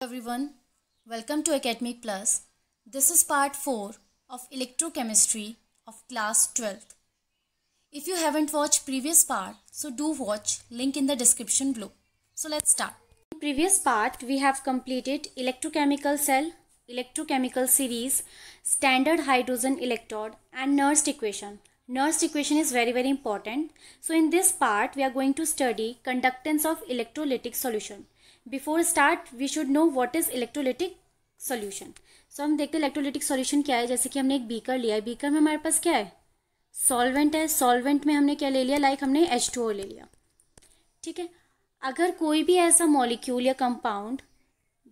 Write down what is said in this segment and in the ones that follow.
everyone, welcome to Academic Plus. This is part 4 of Electrochemistry of class 12th. If you haven't watched previous part, so do watch, link in the description below. So let's start. In previous part, we have completed electrochemical cell, electrochemical series, standard hydrogen electrode and Nernst equation. Nernst equation is very very important. So in this part we are going to study conductance of electrolytic solution. Before start we should know what is electrolytic solution. So hum dekhte electrolytic solution kya hai jaise ki humne ek beaker liya लिया है beaker में हमारे पास क्या है solvent है solvent में हमने क्या ले like humne h2o le liya theek hai agar koi bhi aisa molecule ya compound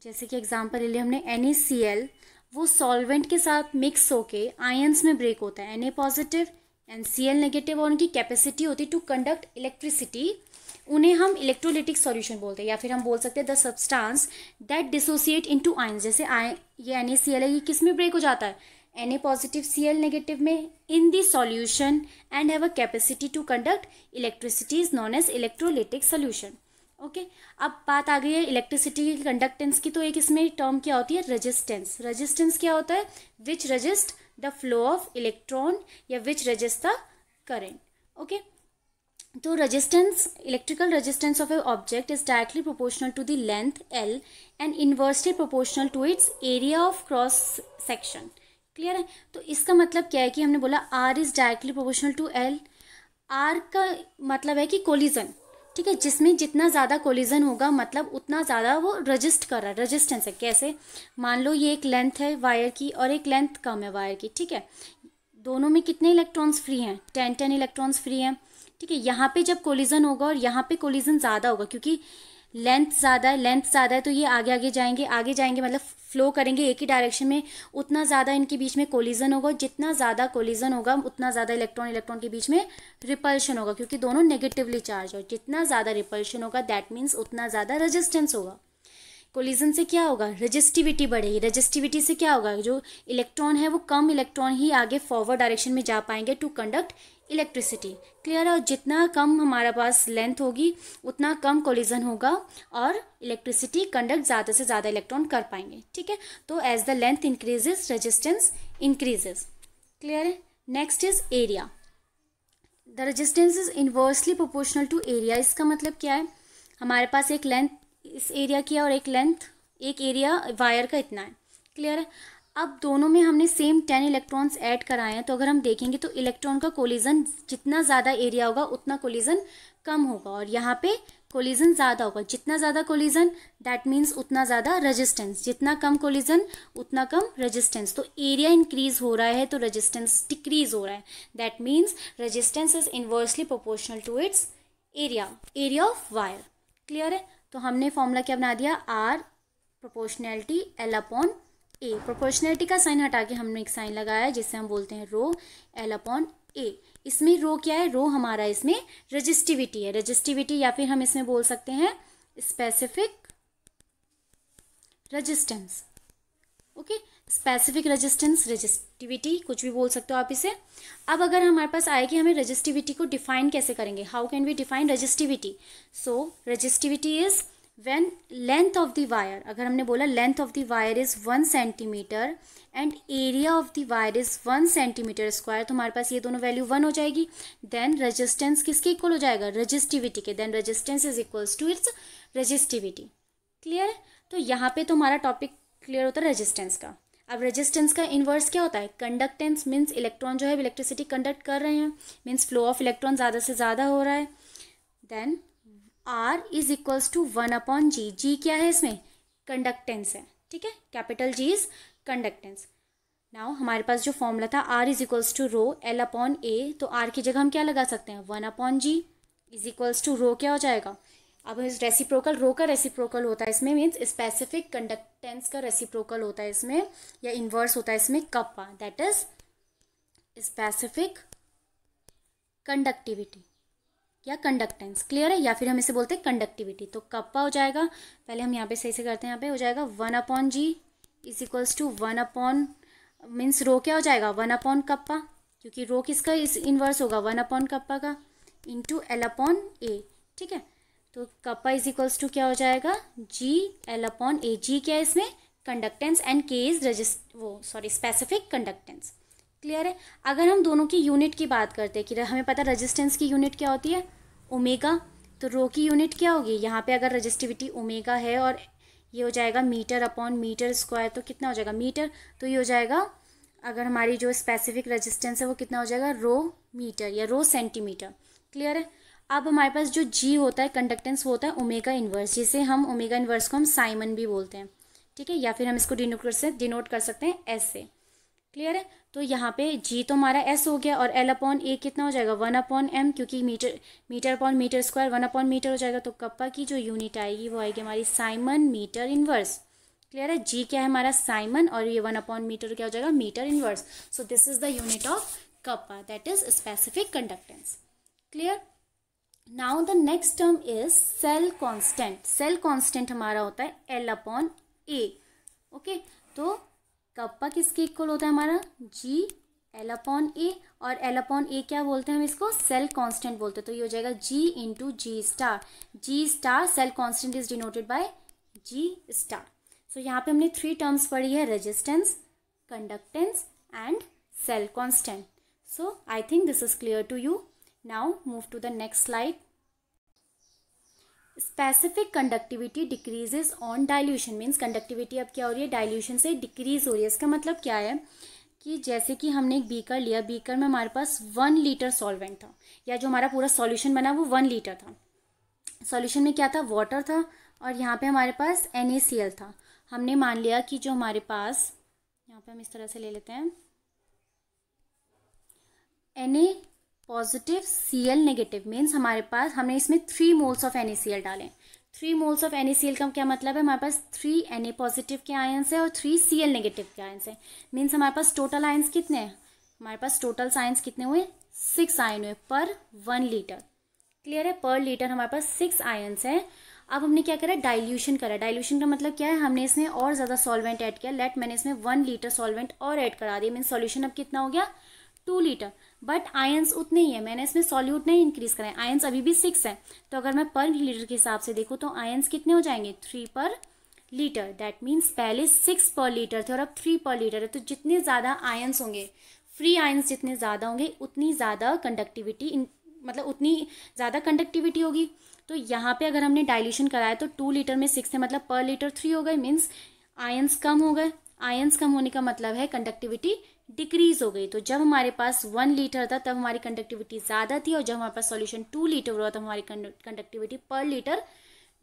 जैसे कि एग्जांपल ले लिया हमने एन वो सॉल्वेंट के साथ मिक्स होके आयंस में ब्रेक होता है N positive N C L negative और उनकी कैपेसिटी होती है टू कंडक्ट इलेक्ट्रिसिटी उन्हें हम इलेक्ट्रोलिटिक सॉल्यूशन बोलते हैं या फिर हम बोल सकते हैं the substance that dissociate into ions जैसे आय ये एन है ये किस में ब्रेक हो जाता है N A positive C L negative में in the solution and have a capacity to conduct electricity is known as electrolytic solution okay okay? अब बात आ गई है इलेक्ट्रिसिटी की कंडक्टेंस की तो एक इसमें टर्म क्या होती है रेजिस्टेंस रेजिस्टेंस क्या होता है which resist the flow of electron या which resist the current okay तो resistance electrical resistance of a object is directly proportional to the length L and inversely proportional to its area of cross section clear है तो इसका मतलब क्या है कि हमने बोला R is directly proportional to L R का मतलब है कि कोलिजन ठीक है जिसमें जितना ज़्यादा कोलिजन होगा मतलब उतना ज़्यादा वो रजिस्ट कर रहा है रजिस्टेंस है कैसे मान लो ये एक लेंथ है वायर की और एक लेंथ कम है वायर की ठीक है दोनों में कितने इलेक्ट्रॉन्स फ्री हैं टेन टेन इलेक्ट्रॉन्स फ्री हैं ठीक है यहाँ पे जब कोलिजन होगा और यहाँ पे कोलिजन ज़्यादा होगा क्योंकि लेंथ ज़्यादा है लेंथ ज़्यादा है तो ये आगे आगे जाएंगे आगे जाएंगे मतलब फ्लो करेंगे एक ही डायरेक्शन में उतना ज़्यादा इनके बीच में कोलिजन होगा जितना ज़्यादा कोलिजन होगा उतना ज़्यादा इलेक्ट्रॉन इलेक्ट्रॉन के बीच में रिपल्शन होगा क्योंकि दोनों नेगेटिवली चार्ज हो जितना ज़्यादा रिपल्शन होगा दैट मीन्स उतना ज़्यादा रजिस्टेंस होगा कोलिजन से क्या होगा रजिस्टिविटी बढ़ेगी रजिस्टिविटी से क्या होगा जो इलेक्ट्रॉन है वो कम इलेक्ट्रॉन ही आगे फॉरवर्ड डायरेक्शन में जा पाएंगे टू कंडक्ट इलेक्ट्रिसिटी क्लियर है और जितना कम हमारे पास लेंथ होगी उतना कम कोलिजन होगा और इलेक्ट्रिसिटी कंडक्ट ज़्यादा से ज़्यादा इलेक्ट्रॉन कर पाएंगे ठीक है तो as the length increases resistance increases clear है next is area the resistance is inversely proportional to area इसका मतलब क्या है हमारे पास एक लेंथ इस एरिया की है और एक लेंथ एक एरिया वायर का इतना है क्लियर है अब दोनों में हमने सेम टेन इलेक्ट्रॉन्स ऐड कराए हैं तो अगर हम देखेंगे तो इलेक्ट्रॉन का कोलिजन जितना ज़्यादा एरिया होगा उतना कोलिजन कम होगा और यहाँ पे कोलिजन ज़्यादा होगा जितना ज़्यादा कोलिजन दैट मीन्स उतना ज़्यादा रेजिस्टेंस जितना कम कोलिजन उतना कम रेजिस्टेंस तो एरिया इंक्रीज हो रहा है तो रजिस्टेंस डिक्रीज हो रहा है that means resistance is inversely proportional to its area area of wire clear है तो हमने फॉर्मूला क्या बना दिया R proportionality L upon A proportionality का साइन हटा के हमने एक साइन लगाया जिससे हम बोलते हैं रो एल अपॉन ए इसमें रो क्या है रो हमारा इसमें रजिस्टिविटी है रजिस्टिविटी या फिर हम इसमें बोल सकते हैं specific resistance okay specific resistance resistivity कुछ भी बोल सकते हो आप इसे अब अगर हमारे पास आए कि हमें रजिस्टिविटी को डिफाइन कैसे करेंगे how can we define resistivity so resistivity is when length of the wire अगर हमने बोला length of the wire is one centimetre and area of the wire is one centimetre square तो हमारे पास ये दोनों वैल्यू वन हो जाएगी then resistance किसके इक्वल हो जाएगा रजिस्टिविटी के then resistance is equals to its resistivity clear है तो यहाँ पे तो हमारा टॉपिक क्लियर होता है रजिस्टेंस का अब रेजिस्टेंस का इन्वर्स क्या होता है कंडक्टेंस मीन्स इलेक्ट्रॉन जो है इलेक्ट्रिसिटी कंडक्ट कर रहे हैं मीन्स फ्लो ऑफ इलेक्ट्रॉन ज़्यादा से ज़्यादा हो रहा है then R is equals to one upon G G क्या है इसमें कंडक्टेंस है ठीक है capital G is conductance now हमारे पास जो फॉर्मूला था R is equals to rho L upon A तो आर की जगह हम क्या लगा सकते हैं one upon G is equals to rho क्या हो जाएगा अब इस रेसिप्रोकल रो का रेसिप्रोकल होता है इसमें मीन्स स्पेसिफिक कंडक्टेंस का रेसिप्रोकल होता है इसमें या इन्वर्स होता है इसमें kappa that is specific conductivity या कंडक्टेंस क्लियर है या फिर हम इसे बोलते हैं कंडक्टिविटी तो कप्पा हो जाएगा पहले हम यहाँ पे सही से करते हैं यहाँ पे हो जाएगा one upon G is equals to one upon means rho क्या हो जाएगा वन अपॉन कप्पा क्योंकि रो किसका इस इन्वर्स होगा वन अपॉन कप्पा का इंटू एल अपॉन ए ठीक है तो कप्पा इज इक्वल्स टू क्या हो जाएगा जी एल अपॉन ए जी क्या है इसमें conductance and K is resist वो सॉरी स्पेसिफिक कंडक्टेंस क्लियर है अगर हम दोनों की यूनिट की बात करते हैं कि हमें पता रजिस्टेंस की यूनिट क्या होती है ओमेगा तो रो की यूनिट क्या होगी यहाँ पे अगर रजिस्टिविटी ओमेगा है और ये हो जाएगा मीटर अपॉन मीटर स्क्वायर तो कितना हो जाएगा मीटर तो ये हो जाएगा अगर हमारी जो स्पेसिफिक रजिस्टेंस है वो कितना हो जाएगा रो मीटर या रो सेंटीमीटर क्लियर है अब हमारे पास जो जी होता है कंडक्टेंस वो होता है ओमेगा इन्वर्स जिसे हम ओमेगा इन्वर्स को हम साइमन भी बोलते हैं ठीक है या फिर हम इसको डिनोट कर से डिनोट कर सकते हैं एस से क्लियर है तो यहाँ पे जी तो हमारा एस हो गया और एल अपॉन ए कितना हो जाएगा वन अपॉन एम क्योंकि metre metre upon metre square one upon metre हो जाएगा तो कप्पा की जो यूनिट आएगी वो आएगी हमारी साइमन मीटर इनवर्स क्लियर है जी क्या है हमारा साइमन और ये वन अपॉन मीटर क्या हो जाएगा metre inverse so this is the unit of kappa that is specific conductance clear now the next term is cell constant cell constant हमारा होता है एल अपॉन ए ओके तो kappa किसके equal होता है हमारा जी एल अपॉन ए और L upon ए क्या बोलते हैं हम इसको सेल कांस्टेंट बोलते हैं तो ये हो जाएगा G into G star G star cell constant is denoted by G star so यहाँ पे हमने थ्री टर्म्स पढ़ी है resistance conductance and cell constant so I think this is clear to you now move to the next slide specific conductivity decreases on dilution means conductivity अब क्या हो रही है डाइल्यूशन से डिक्रीज हो रही है इसका मतलब क्या है कि जैसे कि हमने एक बीकर लिया बीकर में हमारे पास वन लीटर सॉल्वेंट था या जो हमारा पूरा सॉल्यूशन बना वो वन लीटर था सॉल्यूशन में क्या था वाटर था और यहाँ पे हमारे पास एन था हमने मान लिया कि जो हमारे पास यहाँ पे हम इस तरह से ले लेते हैं N positive C L negative means हमारे पास हमने इसमें three moles of N C L डाले three moles of N C L का क्या मतलब है हमारे पास थ्री एन ए पॉजिटिव के आयंस है और थ्री सी एल नेगेटिव के आयंस है मीन्स हमारे पास टोटल आयंस कितने हैं हमारे पास टोटल साइंस कितने हुए सिक्स आयन हुए पर वन लीटर क्लियर है पर लीटर हमारे पास सिक्स आयन्स हैं अब हमने क्या करा डाइल्यूशन करा डाइल्यूशन का मतलब क्या है हमने इसमें और ज़्यादा सॉल्वेंट ऐड किया लेट मैंने इसमें वन लीटर सॉल्वेंट और ऐड करा दिया मीन सॉल्यूशन अब कितना हो गया टू लीटर बट आयंस उतने ही है मैंने इसमें सॉल्यूट नहीं इंक्रीज कराए आयंस अभी भी सिक्स है तो अगर मैं पर लीटर के हिसाब से देखूँ तो आयंस कितने हो जाएंगे three per litre that means पहले सिक्स पर लीटर थे और अब थ्री पर लीटर है तो जितने ज़्यादा आयंस होंगे फ्री आयंस जितने ज़्यादा होंगे उतनी ज़्यादा कंडक्टिविटी मतलब उतनी ज़्यादा कंडक्टिविटी होगी तो यहाँ पे अगर हमने डाइल्यूशन कराया तो टू लीटर में सिक्स है मतलब पर लीटर थ्री हो गए मीन्स आयंस कम हो गए आयंस कम होने का मतलब है कंडक्टिविटी डिक्रीज हो गई तो जब हमारे पास वन लीटर था तब हमारी कंडक्टिविटी ज़्यादा थी और जब हमारे पास सॉल्यूशन टू लीटर हुआ तब हमारी कंडक्टिविटी पर लीटर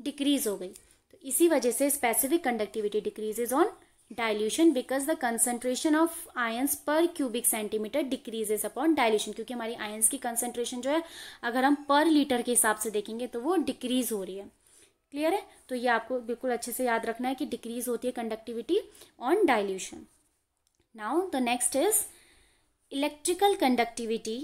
डिक्रीज हो गई तो इसी वजह से specific conductivity decreases on dilution because the concentration of ions per cubic centimetre decreases upon dilution क्योंकि हमारी आयंस की कंसनट्रेशन जो है अगर हम पर लीटर के हिसाब से देखेंगे तो वो डिक्रीज हो रही है क्लियर है तो ये आपको बिल्कुल अच्छे से याद रखना है कि डिक्रीज होती है conductivity on dilution now the next is electrical conductivity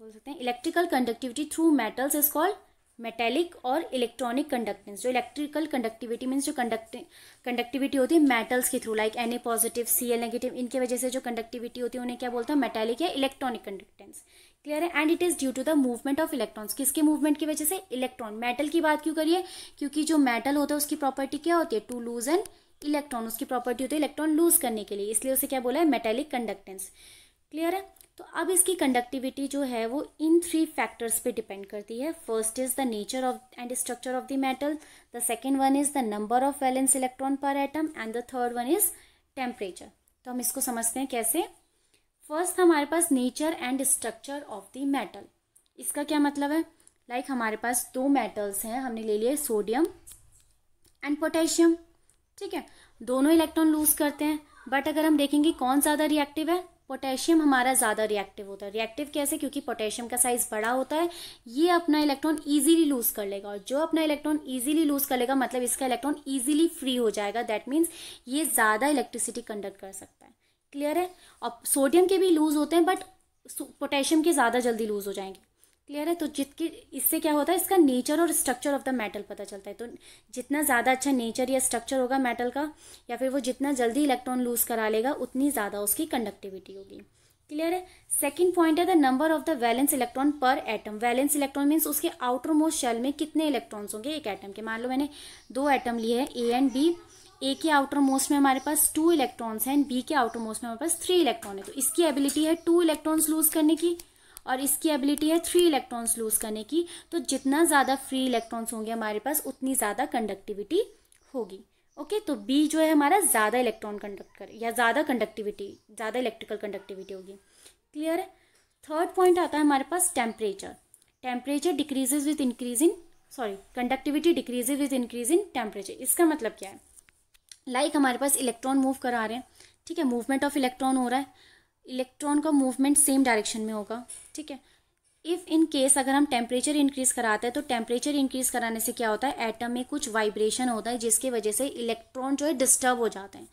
बोल सकते हैं electrical conductivity through metals is called metallic और इलेक्ट्रॉनिक कंडक्टेंस जो इलेक्ट्रिकल कंडक्टिविटी मीन्स जो कंडक्ट कंडक्टिविटी होती है मेटल्स के through like N A positive C L negative इनके वजह से जो कंडक्टिविटी होती है उन्हें क्या बोलते हैं मेटेलिक या इलेक्ट्रॉनिक कंडक्टेंस क्लियर है and it is due to the movement of electrons किसके मूवमेंट की वजह से इलेक्ट्रॉन मेटल की बात क्यों करिए क्योंकि जो मेटल होता है उसकी प्रॉपर्टी क्या होती है टू लूज एंड इलेक्ट्रॉन उसकी प्रॉपर्टी होती है इलेक्ट्रॉन लूज करने के लिए इसलिए उसे क्या बोला है मेटेलिक कंडक्टेंस क्लियर है तो अब इसकी कंडक्टिविटी जो है वो इन थ्री फैक्टर्स पे डिपेंड करती है first is the nature of and structure of the metal the second one is the number of valence electron per atom and the third one is temperature तो हम इसको समझते हैं कैसे फर्स्ट हमारे पास nature and structure of the metal इसका क्या मतलब है लाइक like हमारे पास दो मेटल्स हैं हमने ले लिए सोडियम एंड पोटेशियम ठीक है दोनों इलेक्ट्रॉन लूज करते हैं बट अगर हम देखेंगे कौन ज़्यादा रिएक्टिव है पोटेशियम हमारा ज़्यादा रिएक्टिव होता है रिएक्टिव कैसे क्योंकि पोटेशियम का साइज़ बड़ा होता है ये अपना इलेक्ट्रॉन इजीली लूज़ कर लेगा और जो अपना इलेक्ट्रॉन इजीली लूज़ कर लेगा मतलब इसका इलेक्ट्रॉन इजीली फ्री हो जाएगा दैट मीन्स ये ज़्यादा इलेक्ट्रिसिटी कंडक्ट कर सकता है क्लियर है और सोडियम के भी लूज़ होते हैं बट पोटेशियम के ज़्यादा जल्दी लूज़ हो जाएंगे क्लियर है तो जितकी इससे क्या होता है इसका नेचर और स्ट्रक्चर ऑफ द मेटल पता चलता है तो जितना ज़्यादा अच्छा नेचर या स्ट्रक्चर होगा मेटल का या फिर वो जितना जल्दी इलेक्ट्रॉन लूज करा लेगा उतनी ज़्यादा उसकी कंडक्टिविटी होगी क्लियर है सेकंड पॉइंट है the number of the valence electron per atom valence electron means उसके आउटर मोस्ट शेल में कितने इलेक्ट्रॉन्स होंगे एक एटम के मान लो मैंने दो एटम लिए हैं ए एंड बी ए के आउटर मोस्ट में हमारे पास टू इलेक्ट्रॉन्स हैं बी के आउटर मोस्ट में हमारे पास थ्री इलेक्ट्रॉन है तो इसकी एबिलिटी है टू इलेक्ट्रॉन्स लूज करने की और इसकी एबिलिटी है थ्री इलेक्ट्रॉन्स लूज़ करने की तो जितना ज़्यादा फ्री इलेक्ट्रॉन्स होंगे हमारे पास उतनी ज़्यादा कंडक्टिविटी होगी ओके तो बी जो है हमारा ज़्यादा इलेक्ट्रॉन कंडक्ट करे या ज़्यादा कंडक्टिविटी ज़्यादा इलेक्ट्रिकल कंडक्टिविटी होगी क्लियर है थर्ड पॉइंट आता है हमारे पास temperature temperature decreases with in sorry conductivity decreases with in temperature इसका मतलब क्या है लाइक like हमारे पास इलेक्ट्रॉन मूव करा रहे हैं ठीक है मूवमेंट ऑफ इलेक्ट्रॉन हो रहा है इलेक्ट्रॉन का मूवमेंट सेम डायरेक्शन में होगा ठीक है इफ़ इन केस अगर हम टेम्परेचर इंक्रीज़ कराते हैं तो टेम्परेचर इंक्रीज़ कराने से क्या होता है एटम में कुछ वाइब्रेशन होता है जिसकी वजह से इलेक्ट्रॉन जो है डिस्टर्ब हो जाते हैं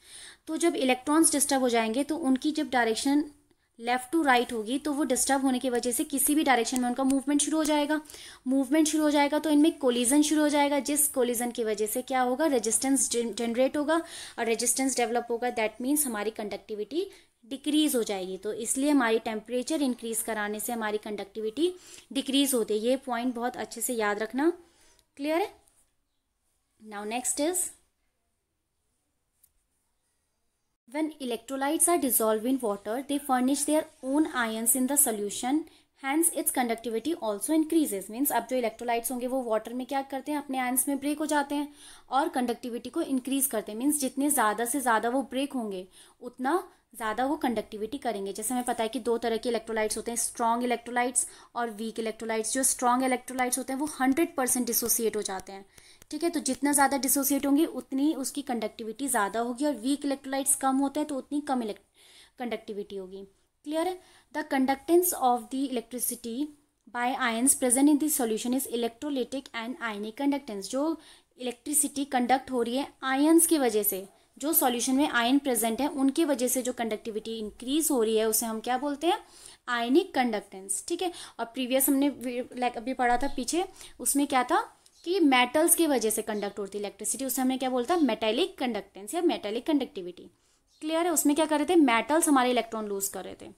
तो जब इलेक्ट्रॉन्स डिस्टर्ब हो जाएंगे तो उनकी जब डायरेक्शन लेफ़्ट टू राइट होगी तो वो डिस्टर्ब होने की वजह से किसी भी डायरेक्शन में उनका मूवमेंट शुरू हो जाएगा मूवमेंट शुरू हो जाएगा तो इनमें कोलिजन शुरू हो जाएगा जिस कोलिजन की वजह से क्या होगा रेजिस्टेंस जनरेट होगा और रेजिस्टेंस डेवलप होगा दैट मीन्स हमारी कंडक्टिविटी डिक्रीज़ हो जाएगी तो इसलिए हमारी टेम्परेचर इंक्रीज़ कराने से हमारी कंडक्टिविटी डिक्रीज़ होती है ये पॉइंट बहुत अच्छे से याद रखना क्लियर है now next is when electrolytes are dissolve in water they furnish their own ions in the solution hence its conductivity also increases means अब जो इलेक्ट्रोलाइट्स होंगे वो वाटर में क्या करते हैं अपने आयंस में ब्रेक हो जाते हैं और कंडक्टिविटी को इंक्रीज करते हैं मीन्स जितने ज़्यादा से ज़्यादा वो ब्रेक होंगे उतना ज़्यादा वो कंडक्टिविटी करेंगे जैसे हमें पता है कि दो तरह के इलेक्ट्रोलाइट्स होते हैं स्ट्रॉन्ग इलेक्ट्रोलाइट्स और वीक इलेक्ट्रोलाइट्स जो स्ट्रॉन्ग इलेक्ट्रोलाइट्स होते हैं वो हंड्रेड परसेंट डिसोसिएट हो जाते हैं ठीक है तो जितना ज़्यादा डिसोसिएट होंगे उतनी उसकी कंडक्टिविटी ज़्यादा होगी और वीक इलेक्ट्रोलाइट्स कम होते हैं तो उतनी कम कंडक्टिविटी होगी क्लियर है the conductance of the electricity by ions present in this solution is electrolytic and ionic conductance जो इलेक्ट्रिसिटी कंडक्ट हो रही है आयन्स की वजह से जो सॉल्यूशन में आयन प्रेजेंट है उनकी वजह से जो कंडक्टिविटी इंक्रीज हो रही है उसे हम क्या बोलते हैं आयनिक कंडक्टेंस ठीक है और प्रीवियस हमने लाइक अभी पढ़ा था पीछे उसमें क्या था कि मेटल्स की वजह से कंडक्ट होती है इलेक्ट्रिसिटी उसे हमने क्या बोलता है मेटेलिक कंडक्टेंस या मेटेलिक कंडक्टिविटी क्लियर है उसमें क्या कर रहे थे मेटल्स हमारे इलेक्ट्रॉन लूज कर रहे थे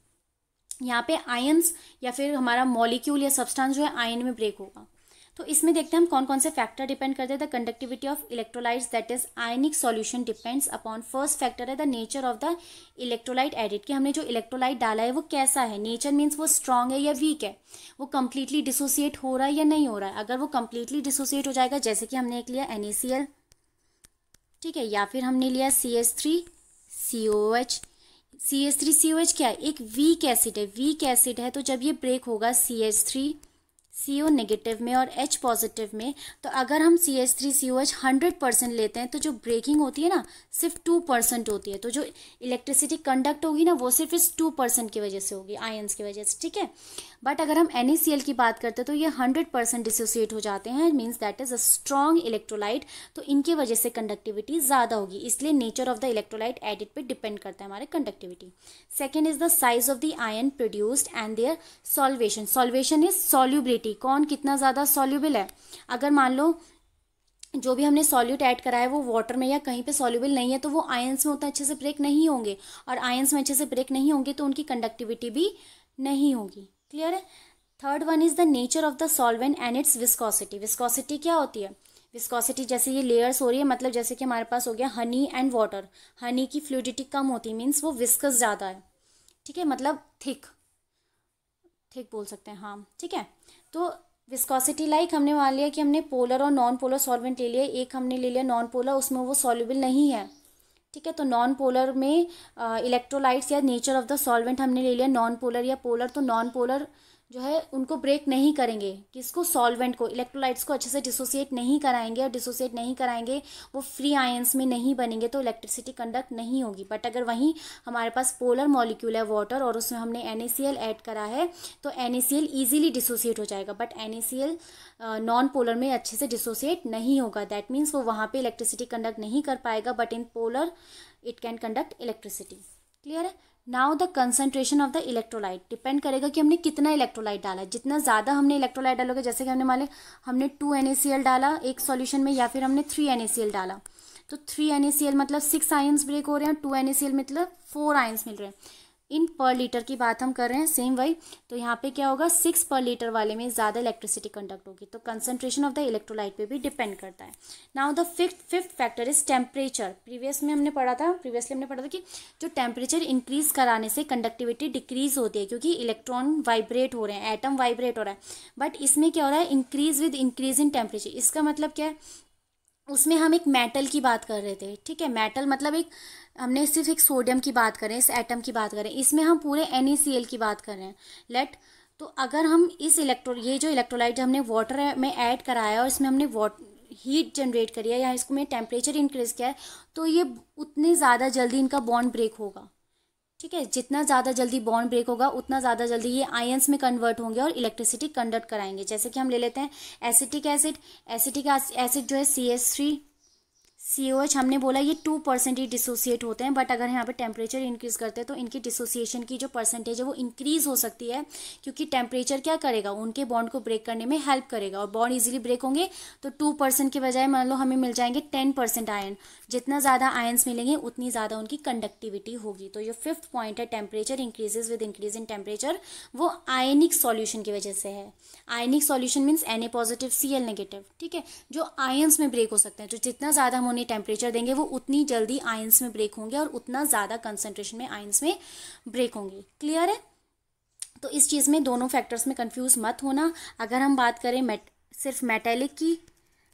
यहाँ पे आयन्स या फिर हमारा मॉलिक्यूल या सब्सटेंस जो है आयन में ब्रेक होगा तो इसमें देखते हैं हम कौन कौन से फैक्टर डिपेंड करते हैं the conductivity of electrolytes that is ionic solution depends upon first factor है the nature of the electrolyte added कि हमने जो इलेक्ट्रोलाइट डाला है वो कैसा है नेचर मीन्स वो स्ट्रांग है या वीक है वो कम्प्लीटली डिसोसिएट हो रहा है या नहीं हो रहा है अगर वो कम्प्लीटली डिसोसिएट हो जाएगा जैसे कि हमने एक लिया एन ठीक है या फिर हमने लिया C S three C O H C S three C O H क्या है एक वीक एसिड है वीक एसिड है तो जब ये ब्रेक होगा C H three C O negative में और एच पॉजिटिव में तो अगर हम C H three C O H hundred percent लेते हैं तो जो ब्रेकिंग होती है ना सिर्फ टू परसेंट होती है तो जो इलेक्ट्रिसिटी कंडक्ट होगी ना वो सिर्फ इस टू परसेंट की वजह से होगी आयंस की वजह से ठीक है बट अगर हम एन की बात करते हैं तो ये हंड्रेड परसेंट डिसोसिएट हो जाते हैं means that is a strong electrolyte तो इनकी वजह से कंडक्टिविटी ज़्यादा होगी इसलिए नेचर ऑफ द इलेक्ट्रोलाइट एडिट पर डिपेंड करता है हमारे conductivity second is the size of the ion produced and their solvation solvation is solubility solubility कौन कितना ज़्यादा सॉल्युबल है अगर मान लो जो भी हमने सॉल्यूट ऐड करा है वो वाटर में या कहीं पे सॉल्यूबल नहीं है तो वो आयंस में उतना अच्छे से ब्रेक नहीं होंगे और आयंस में अच्छे से ब्रेक नहीं होंगे तो उनकी कंडक्टिविटी भी नहीं होगी क्लियर है third one is the nature of the solvent and its viscosity viscosity क्या होती है विस्कॉसिटी जैसे ये लेयर्स हो रही है मतलब जैसे कि हमारे पास हो गया हनी एंड वाटर हनी की फ्लूडिटी कम होती है मीन्स वो विस्कस ज़्यादा है ठीक है मतलब थिक ठीक बोल सकते हैं हाँ ठीक है तो विस्कोसिटी लाइक हमने मान लिया कि हमने पोलर और नॉन पोलर सॉल्वेंट ले लिया एक हमने ले लिया नॉन पोलर उसमें वो सॉल्युबल नहीं है ठीक है तो नॉन पोलर में इलेक्ट्रोलाइट्स या नेचर ऑफ द सॉल्वेंट हमने ले लिया नॉन पोलर या पोलर तो नॉन पोलर जो है उनको ब्रेक नहीं करेंगे किसको सॉल्वेंट को इलेक्ट्रोलाइट्स को अच्छे से डिसोसिएट नहीं कराएंगे और डिसोसिएट नहीं कराएंगे वो फ्री आयंस में नहीं बनेंगे तो इलेक्ट्रिसिटी कंडक्ट नहीं होगी बट अगर वहीं हमारे पास पोलर मॉलिक्यूल है वाटर और उसमें हमने एन ऐड करा है तो एन इजीली डिसोसिएट हो जाएगा बट एन नॉन पोलर में अच्छे से डिसोसिएट नहीं होगा दैट मीन्स वो वहाँ पर इलेक्ट्रिसिटी कंडक्ट नहीं कर पाएगा but in polar it can conduct electricity clear है now the concentration of the electrolyte depend करेगा कि हमने कितना इलेक्ट्रोलाइट डाला है जितना ज़्यादा हमने इलेक्ट्रोलाइट डालोगे जैसे कि हमने मान हमने टू एन डाला एक सॉल्यूशन में या फिर हमने थ्री एन डाला तो थ्री एन मतलब सिक्स आयन्स ब्रेक हो रहे हैं टू एन मतलब फोर आयन्स मिल रहे हैं इन पर लीटर की बात हम कर रहे हैं सेम वही तो यहाँ पे क्या होगा सिक्स पर लीटर वाले में ज़्यादा इलेक्ट्रिसिटी कंडक्ट होगी तो कंसनट्रेशन ऑफ द इलेक्ट्रोलाइट पे भी डिपेंड करता है now the fifth fifth factor is temperature previous में हमने पढ़ा था प्रीवियसली हमने पढ़ा था कि जो टेम्परेचर इंक्रीज कराने से कंडक्टिविटी डिक्रीज होती है क्योंकि इलेक्ट्रॉन वाइब्रेट हो रहे हैं एटम वाइब्रेट हो रहा है बट इसमें क्या हो रहा है increase with increase in temperature इसका मतलब क्या है उसमें हम एक मेटल की बात कर रहे थे ठीक है मेटल मतलब एक हमने सिर्फ एक सोडियम की बात करें इस एटम की बात करें इसमें हम पूरे एन की बात कर रहे हैं लेट तो अगर हम इस इलेक्ट्रो ये जो इलेक्ट्रोलाइट हमने वाटर में ऐड कराया और इसमें हमने वाट हीट जनरेट करी है या इसको में टेम्परेचर इंक्रीज किया है तो ये उतने ज़्यादा जल्दी इनका बॉन्ड ब्रेक होगा ठीक है जितना ज़्यादा जल्दी बॉन्ड ब्रेक होगा उतना ज़्यादा जल्दी ये आयंस में कन्वर्ट होंगे और इलेक्ट्रिसिटी कंडक्ट कराएंगे जैसे कि हम ले लेते हैं एसिटिक एसिड एसिटिक एसिड जो है C S three C O H हमने बोला ये टू परसेंट ही डिसोसिएट होते हैं बट अगर यहाँ पे टेम्परेचर इंक्रीज करते हैं तो इनकी डिसोसिएशन की जो परसेंटेज है वो इंक्रीज हो सकती है क्योंकि टेम्परेचर क्या करेगा उनके बॉन्ड को ब्रेक करने में हेल्प करेगा और बॉन्ड इजीली ब्रेक होंगे तो टू परसेंट के बजाय मान लो हमें मिल जाएंगे टेन परसेंट आयन जितना ज़्यादा आयन्स मिलेंगे उतनी ज़्यादा उनकी कंडक्टिविटी होगी तो ये फिफ्थ पॉइंट है temperature increases with increase in temperature वो आयनिक सॉल्यूशन की वजह से है ionic solution means N A positive C L negative ठीक है जो आयन्स में ब्रेक हो सकते हैं तो जितना ज़्यादा हम उन्हें टेम्परेचर देंगे वो उतनी जल्दी आयंस में ब्रेक होंगे और उतना ज़्यादा कंसनट्रेशन में आयंस में ब्रेक होंगे क्लियर है तो इस चीज़ में दोनों फैक्टर्स में कंफ्यूज मत होना अगर हम बात करें मेट सिर्फ मेटेलिक की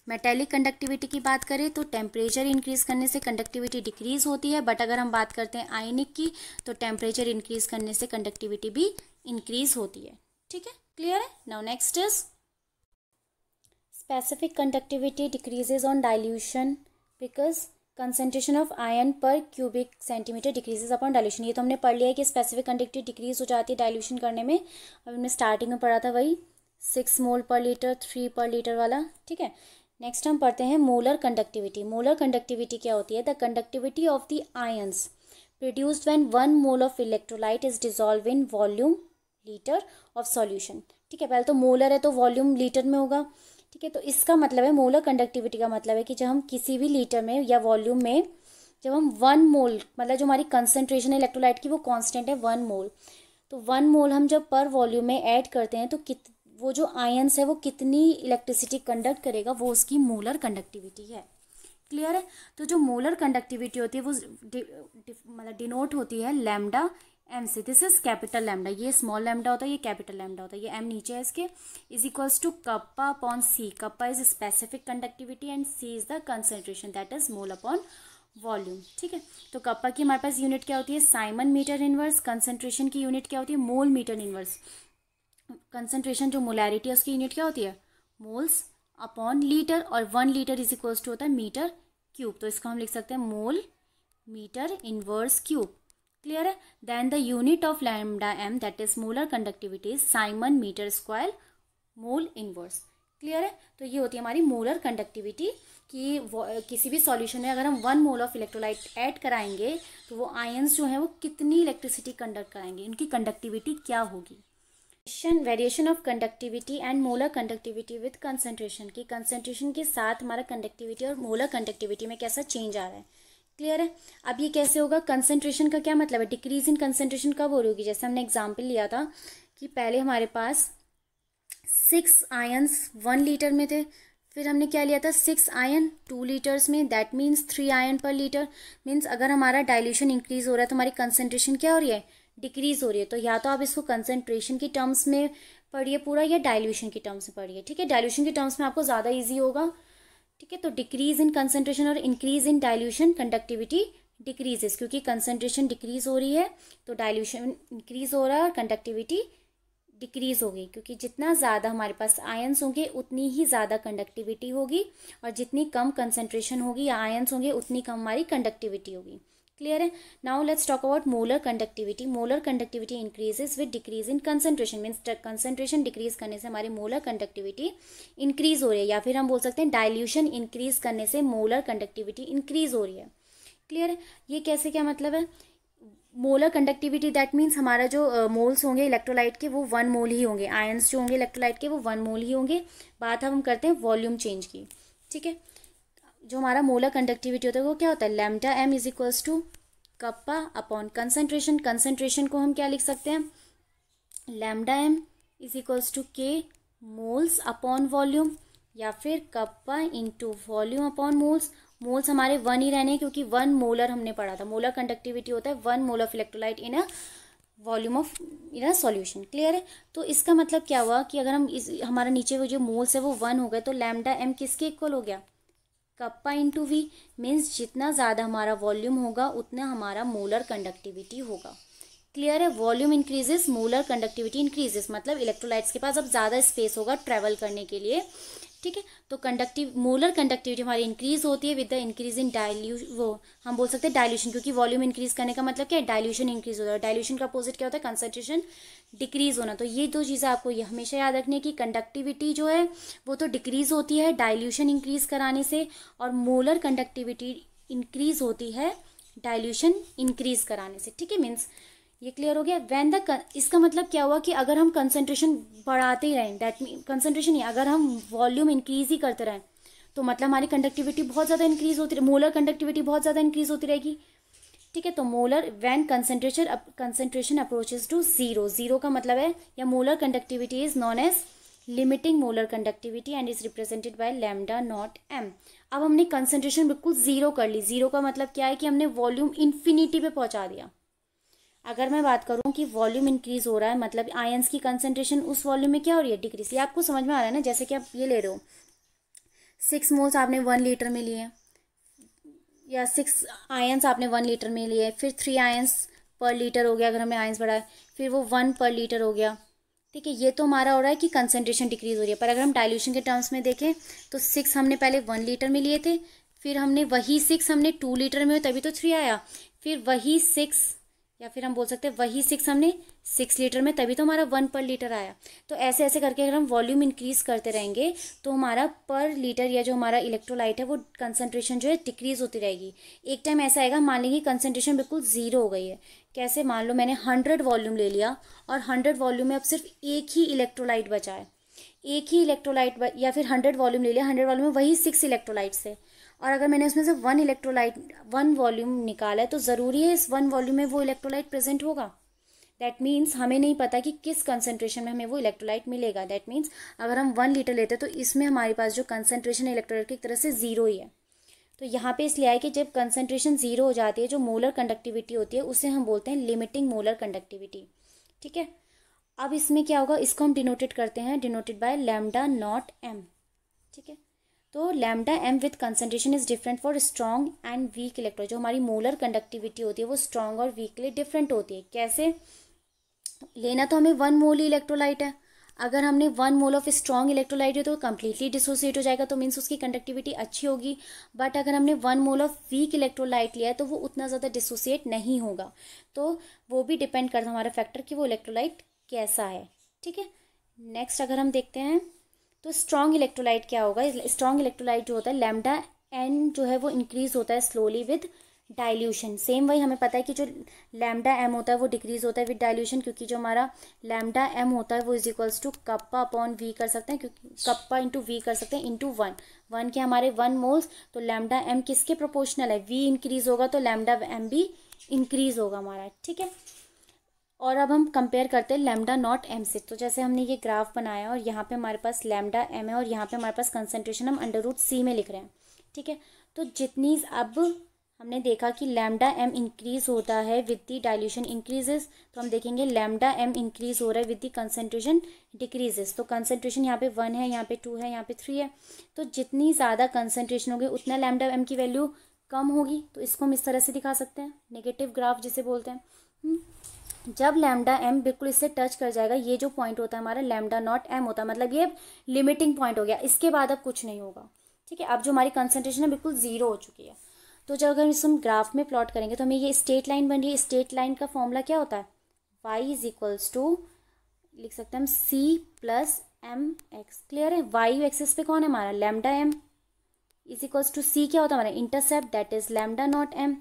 मेटेलिक कंडक्टिविटी की बात करें तो टेम्परेचर इंक्रीज करने से कंडक्टिविटी डिक्रीज होती है बट अगर हम बात करते हैं आयनिक की तो टेम्परेचर इंक्रीज करने से कंडक्टिविटी भी इंक्रीज होती है ठीक है क्लियर है now next is specific conductivity decreases on dilution because concentration of ion per cubic centimetre decreases upon dilution ये तो हमने पढ़ लिया है कि स्पेसिफिक कंडक्टिव डिक्रीज हो जाती है डायल्यूशन करने में अब हमने स्टार्टिंग में पढ़ा था वही सिक्स मोल पर लीटर थ्री पर लीटर वाला ठीक है नेक्स्ट हम पढ़ते हैं मोलर कंडक्टिविटी मोलर कंडक्टिविटी क्या होती है the conductivity of the ions produced when one mole of electrolyte is dissolve in volume litre of solution ठीक है पहले तो मोलर है तो वॉल्यूम लीटर में होगा ठीक है तो इसका मतलब है मोलर कंडक्टिविटी का मतलब है कि जब हम किसी भी लीटर में या वॉल्यूम में जब हम वन मोल मतलब जो हमारी कंसनट्रेशन है इलेक्ट्रोलाइट की वो कॉन्स्टेंट है वन मोल तो वन मोल हम जब पर वॉल्यूम में ऐड करते हैं तो कित वो जो आयंस है वो कितनी इलेक्ट्रिसिटी कंडक्ट करेगा वो उसकी मोलर कंडक्टिविटी है क्लियर है तो जो मोलर कंडक्टिविटी होती है वो मतलब डिनोट होती है लैमडा एम से दिस इज कैपिटल लैमडा ये स्मॉल लैमडा होता है ये कैपिटल लैमडा होता है ये एम नीचे है इसके is equals to kappa upon C kappa is specific conductivity and C is the concentration that is mole upon volume ठीक है तो कप्पा की हमारे पास यूनिट क्या होती है साइमन मीटर इनवर्स कंसेंट्रेशन की यूनिट क्या होती है मोल मीटर इनवर्स कंसेंट्रेशन जो मोलैरिटी है उसकी यूनिट क्या होती है मोल्स अपॉन लीटर और one litre is equals to होता है मीटर क्यूब तो इसको हम लिख सकते हैं mole metre inverse cube clear then the unit of lambda m that is molar conductivity is simon meter square mole inverse clear है तो ये होती है हमारी मोलर कंडक्टिविटी कि किसी भी सॉल्यूशन में अगर हम one mole of electrolyte add कराएंगे तो वो आयंस जो हैं वो कितनी इलेक्ट्रिसिटी कंडक्ट कराएंगे इनकी कंडक्टिविटी क्या होगी question variation of conductivity and molar conductivity with concentration की कंसंट्रेशन के साथ हमारा कंडक्टिविटी और मोलर कंडक्टिविटी में कैसा चेंज आ रहा है क्लियर है अब ये कैसे होगा कंसंट्रेशन का क्या मतलब है डिक्रीज इन कंसंट्रेशन कब हो रही होगी जैसे हमने एग्जाम्पल लिया था कि पहले हमारे पास सिक्स आयन्स वन लीटर में थे फिर हमने क्या लिया था सिक्स आयन टू लीटर्स में that means three ion per litre means अगर हमारा डायल्यूशन इंक्रीज हो रहा है तो हमारी कंसनट्रेशन क्या हो रही है डिक्रीज हो रही है तो या तो आप इसको कंसनट्रेशन की टर्म्स में पढ़िए पूरा या डायल्यूशन की टर्म्स में पढ़िए ठीक है डायल्यूशन की टर्म्स में आपको ज़्यादा ईजी होगा ठीक है तो डिक्रीज इन कंसनट्रेशन और increase in dilution conductivity decreases क्योंकि कंसनट्रेशन डिक्रीज हो रही है तो डायल्यूशन इंक्रीज हो रहा है और कंडक्टिविटी डिक्रीज होगी क्योंकि जितना ज़्यादा हमारे पास आयंस होंगे उतनी ही ज़्यादा कंडक्टिविटी होगी और जितनी कम कंसनट्रेशन होगी या आयंस होंगे उतनी कम हमारी कंडक्टिविटी होगी क्लियर है now let's talk about molar conductivity molar conductivity increases with decrease in concentration means concentration decrease करने से हमारी मोलर कंडक्टिविटी इंक्रीज हो रही है या फिर हम बोल सकते हैं डायल्यूशन इंक्रीज करने से मोलर कंडक्टिविटी इंक्रीज हो रही है क्लियर है ये कैसे क्या मतलब है मोलर कंडक्टिविटी दैट मीन्स हमारा जो मोल्स uh, होंगे इलेक्ट्रोलाइट के वो वन मोल ही होंगे आयन्स जो होंगे इलेक्ट्रोलाइट के वो वन मोल ही होंगे बात हम करते हैं वॉल्यूम चेंज की ठीक है जो हमारा मोलर कंडक्टिविटी होता है वो क्या होता है lambda M is equals to kappa upon concentration concentration को हम क्या लिख सकते हैं lambda M is equals to K moles upon volume या फिर kappa into volume upon moles moles हमारे वन ही रहने क्योंकि वन मोलर हमने पढ़ा था मोलर कंडक्टिविटी होता है one mole of electrolyte in a volume of in a solution clear है तो इसका मतलब क्या हुआ कि अगर हम इस हमारा नीचे वो जो मोल्स है वो वन हो गए तो लैमडा एम किसके इक्वल हो गया कप्पा इंटू वी मीन्स जितना ज़्यादा हमारा वॉल्यूम होगा उतना हमारा मोलर कंडक्टिविटी होगा क्लियर है volume increases molar conductivity increases मतलब इलेक्ट्रोलाइट्स के पास अब ज़्यादा स्पेस होगा ट्रैवल करने के लिए ठीक है तो कंडक्टिव मोलर कंडक्टिविटी हमारी इंक्रीज होती है with the increase in dilute वो हम बोल सकते हैं डायल्यूशन क्योंकि वॉल्यूम इंक्रीज करने का मतलब क्या है डायल्यूशन इंक्रीज होता है डायल्यूशन का अपोजिट क्या होता है कंसनट्रेशन डिक्रीज होना तो ये दो चीज़ें आपको ये हमेशा याद रखनी है कि कंडक्टिविटी जो है वो तो डिक्रीज होती है डायल्यूशन इंक्रीज कराने से और मोलर कंडक्टिविटी इंक्रीज होती है डायल्यूशन इंक्रीज कराने से ठीक है मीन्स ये क्लियर हो गया वैन द इसका मतलब क्या हुआ कि अगर हम कंसनट्रेशन बढ़ाते ही रहें दैट मीन कंसनट्रेशन ही अगर हम वॉल्यूम इंक्रीज ही करते रहें तो मतलब हमारी कंडक्टिविटी बहुत ज़्यादा इंक्रीज होती रहे मोलर कंडक्टिविटी बहुत ज़्यादा इंक्रीज होती रहेगी ठीक है तो molar when concentration concentration approaches to zero zero का मतलब है या molar conductivity is known as limiting molar conductivity and is represented by lambda naught M अब हमने कंसनट्रेशन बिल्कुल जीरो कर ली जीरो का मतलब क्या है कि हमने वॉल्यूम इन्फिनिटी पे पहुंचा दिया अगर मैं बात करूँ कि वॉल्यूम इंक्रीज हो रहा है मतलब आयंस की कंसनट्रेशन उस वॉल्यूम में क्या हो रही है डिक्रीज ये आपको समझ में आ रहा है ना जैसे कि आप ये ले रहे हो सिक्स मोल्स आपने वन लीटर में लिए या सिक्स आयंस आपने वन लीटर में लिए फिर थ्री आयंस पर लीटर हो गया अगर हमें आयंस बढ़ाए फिर वो वन पर लीटर हो गया ठीक है ये तो हमारा हो रहा है कि कंसनट्रेशन डिक्रीज हो रही है पर अगर हम डाइल्यूशन के टर्म्स में देखें तो सिक्स हमने पहले वन लीटर में लिए थे फिर हमने वही सिक्स हमने टू लीटर में तभी तो थ्री आया फिर वही सिक्स या फिर हम बोल सकते हैं वही सिक्स हमने सिक्स लीटर में तभी तो हमारा वन पर लीटर आया तो ऐसे ऐसे करके अगर हम वॉल्यूम इंक्रीज करते रहेंगे तो हमारा पर लीटर या जो हमारा इलेक्ट्रोलाइट है वो कंसनट्रेशन जो है डिक्रीज होती रहेगी एक टाइम ऐसा आएगा मान लेंगे कंसनट्रेशन बिल्कुल ज़ीरो हो गई है कैसे मान लो मैंने हंड्रेड वॉल्यूम ले लिया और हंड्रेड वॉल्यूम में अब सिर्फ एक ही इलेक्ट्रोलाइट बचा है एक ही इलेक्ट्रोलाइट या फिर हंड्रेड वॉल्यूम ले लिया हंड्रेड वॉल्यूम में वही सिक्स इलेक्ट्रोलाइट्स है और अगर मैंने उसमें से वन इलेक्ट्रोलाइट वन वॉल्यूम निकाला है तो ज़रूरी है इस वन वॉल्यूम में वो इलेक्ट्रोलाइट प्रेजेंट होगा दैट मीन्स हमें नहीं पता कि किस कंसनट्रेशन में हमें वो इलेक्ट्रोलाइट मिलेगा दैट मीन्स अगर हम वन लीटर लेते तो इसमें हमारे पास जो कंसनट्रेशन इलेक्ट्रोलाइट की तरह से ज़ीरो ही है तो यहाँ पे इसलिए आए कि जब कंसनट्रेशन ज़ीरो हो जाती है जो मोलर कंडक्टिविटी होती है उसे हम बोलते हैं लिमिटिंग मोलर कंडक्टिविटी ठीक है अब इसमें क्या होगा इसको हम डिनोटेट करते हैं denoted by lambda naught M ठीक है तो lambda M with concentration is different for strong and weak electron जो हमारी मोलर कंडक्टिविटी होती है वो स्ट्रॉन्ग और वीक लिए डिफरेंट होती है कैसे लेना तो हमें वन मोल इलेक्ट्रोलाइट है अगर हमने one mole of strong electrolyte है तो कम्प्लीटली डिसोसिएट हो जाएगा तो मीन्स उसकी कंडक्टिविटी अच्छी होगी बट अगर हमने one mole of weak electrolyte लिया है तो वो उतना ज़्यादा डिसोसिएट नहीं होगा तो वो भी डिपेंड करता है हमारा फैक्टर कि वो इलेक्ट्रोलाइट कैसा है ठीक है नेक्स्ट अगर हम देखते हैं तो स्ट्रॉन्ग इलेक्ट्रोलाइट क्या होगा स्ट्रॉन्ग इलेक्ट्रोलाइट जो होता है लेमडा एन जो है वो इंक्रीज़ होता है स्लोली विद डाइल्यूशन सेम वही हमें पता है कि जो लैम्डा एम होता है वो डिक्रीज होता है विद डाइल्यूशन क्योंकि जो हमारा लैम्डा एम होता है वो is equals to kappa upon V कर सकते हैं क्योंकि कप्पा इंटू वी कर सकते हैं इंटू वन वन के हमारे वन मोल्स तो लैम्डा एम किसके प्रोपोर्शनल है वी इंक्रीज होगा तो लैम्डा एम भी इंक्रीज होगा हमारा ठीक है और अब हम कंपेयर करते हैं लेमडा नॉट एम से तो जैसे हमने ये ग्राफ बनाया और यहाँ पे हमारे पास लेमडा एम है और यहाँ पे हमारे पास कंसनट्रेशन हम अंडर रूट सी में लिख रहे हैं ठीक है तो जितनी अब हमने देखा कि लेमडा एम इंक्रीज होता है विद दी डाइल्यूशन इंक्रीजेस तो हम देखेंगे लेमडा एम इंक्रीज हो रहा है विद दी कंसनट्रेशन डिक्रीजेस तो कंसनट्रेशन यहाँ पे वन है यहाँ पे टू है यहाँ पे थ्री है तो जितनी ज़्यादा कंसनट्रेशन होगी उतना लेमडा एम की वैल्यू कम होगी तो इसको हम इस तरह से दिखा सकते हैं नेगेटिव ग्राफ जिसे बोलते हैं हम्म? जब लैमडा एम बिल्कुल इससे टच कर जाएगा ये जो पॉइंट होता है हमारा लैमडा नॉट एम होता है मतलब ये लिमिटिंग पॉइंट हो गया इसके बाद अब कुछ नहीं होगा ठीक है अब जो हमारी कंसनट्रेशन है बिल्कुल ज़ीरो हो चुकी है तो जब अगर हम ग्राफ में प्लॉट करेंगे तो हमें ये स्टेट लाइन बन रही है स्टेट लाइन का फॉर्मूला क्या होता है वाई इज इक्वल्स टू लिख सकते हैं हम C plus M X clear है वाई एक्सेस पे कौन है हमारा lambda M is equals to C क्या होता है हमारा intercept that is lambda naught M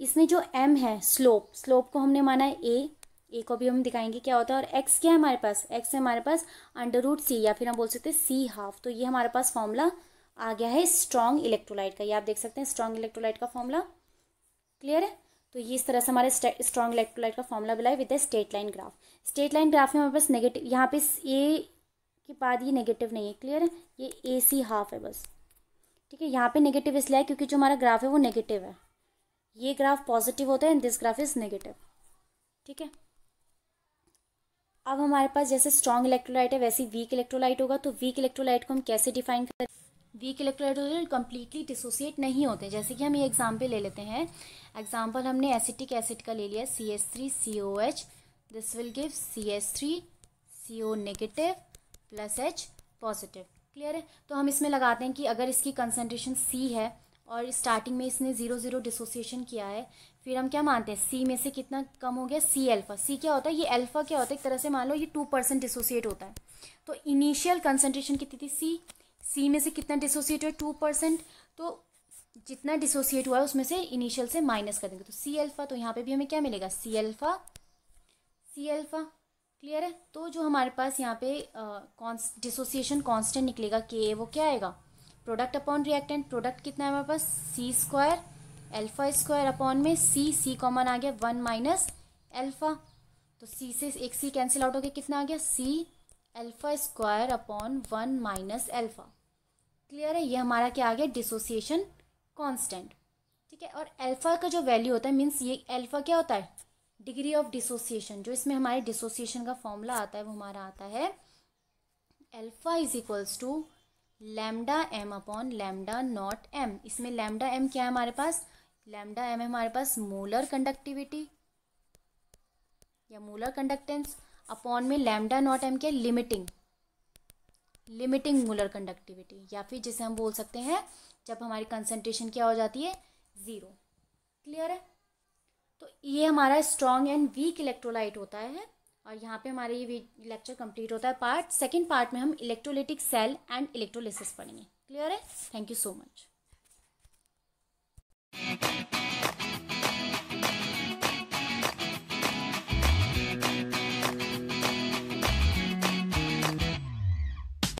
इसमें जो एम है स्लोप स्लोप को हमने माना है ए ए को भी हम दिखाएंगे क्या होता है और एक्स क्या है हमारे पास एक्स है हमारे पास अंडर रूट सी या फिर हम बोल सकते हैं सी हाफ तो ये हमारे पास फॉर्मूला आ गया है स्ट्रॉन्ग इलेक्ट्रोलाइट का ये आप देख सकते हैं स्ट्रॉन्ग इलेक्ट्रोलाइट का फॉर्मूला क्लियर है तो ये इस तरह से हमारे स्ट्रॉन्ग इलेक्ट्रोलाइट का फॉर्मूला बुलाए with straight line graph straight line graph में हमारे पास नेगेटिव यहाँ पे ए के बाद ये नेगेटिव नहीं है क्लियर है ये ए सी हाफ है बस ठीक है यहाँ पे नेगेटिव इसलिए है क्योंकि जो हमारा ग्राफ है वो नेगेटिव है ये ग्राफ पॉजिटिव होता है and this graph is negative ठीक है अब हमारे पास जैसे स्ट्रॉन्ग इलेक्ट्रोलाइट है वैसे वीक इलेक्ट्रोलाइट होगा तो वीक इलेक्ट्रोलाइट को हम कैसे डिफाइन करें वीक इलेक्ट्रोलाइट होते हैं कम्प्लीटली डिसोसिएट नहीं होते जैसे कि हम ये एग्जाम्पल ले लेते हैं एग्जाम्पल हमने एसिटिक एसिड का ले लिया C S three C O H this will give C S three C O negative plus H positive clear है तो हम इसमें लगाते हैं कि अगर इसकी कंसनट्रेशन सी है और स्टार्टिंग में इसने ज़ीरो ज़ीरो डिसोसिएशन किया है फिर हम क्या मानते हैं सी में से कितना कम हो गया सी एल्फ़ा सी क्या होता है ये एल्फ़ा क्या होता है एक तरह से मान लो ये टू परसेंट डिसोसिएट होता है तो इनिशियल कंसनट्रेशन कितनी थी सी सी में से कितना डिसोसिएट हुआ टू परसेंट तो जितना डिसोसिएट हुआ है उसमें से इनिशियल से माइनस कर देंगे तो सी एल्फ़ा तो यहाँ पे भी हमें क्या मिलेगा C alpha C alpha clear है तो जो हमारे पास यहाँ पे डिसोसिएशन कॉन्स्टेंट निकलेगा के वो क्या आएगा प्रोडक्ट अपॉन रिएक्टेंट प्रोडक्ट कितना है हमारे पास C square alpha square upon में सी सी कॉमन आ गया वन माइनस एल्फा तो सी से एक सी कैंसिल आउट हो गया कितना आ गया C alpha square upon one minus alpha clear है ये हमारा क्या आ गया डिसोसिएशन कांस्टेंट ठीक है और एल्फा का जो वैल्यू होता है मीन्स ये एल्फा क्या होता है डिग्री ऑफ डिसोसिएशन जो इसमें हमारे डिसोसिएशन का फॉर्मूला आता है वो हमारा आता है alpha is equals to lambda M upon lambda naught M इसमें लैमडा एम क्या है हमारे पास लैमडा एम है हमारे पास मोलर कंडक्टिविटी या मोलर कंडक्टेंस अपॉन में लैमडा नॉट एम क्या लिमिटिंग लिमिटिंग मोलर कंडक्टिविटी या फिर जिसे हम बोल सकते हैं जब हमारी कंसंट्रेशन क्या हो जाती है ज़ीरो क्लियर है तो ये हमारा स्ट्रॉन्ग एंड वीक इलेक्ट्रोलाइट होता है और यहाँ पे हमारा ये लेक्चर कंप्लीट होता है पार्ट सेकंड पार्ट में हम इलेक्ट्रोलिटिक सेल एंड इलेक्ट्रोलिसिस पढ़ेंगे क्लियर है थैंक यू सो मच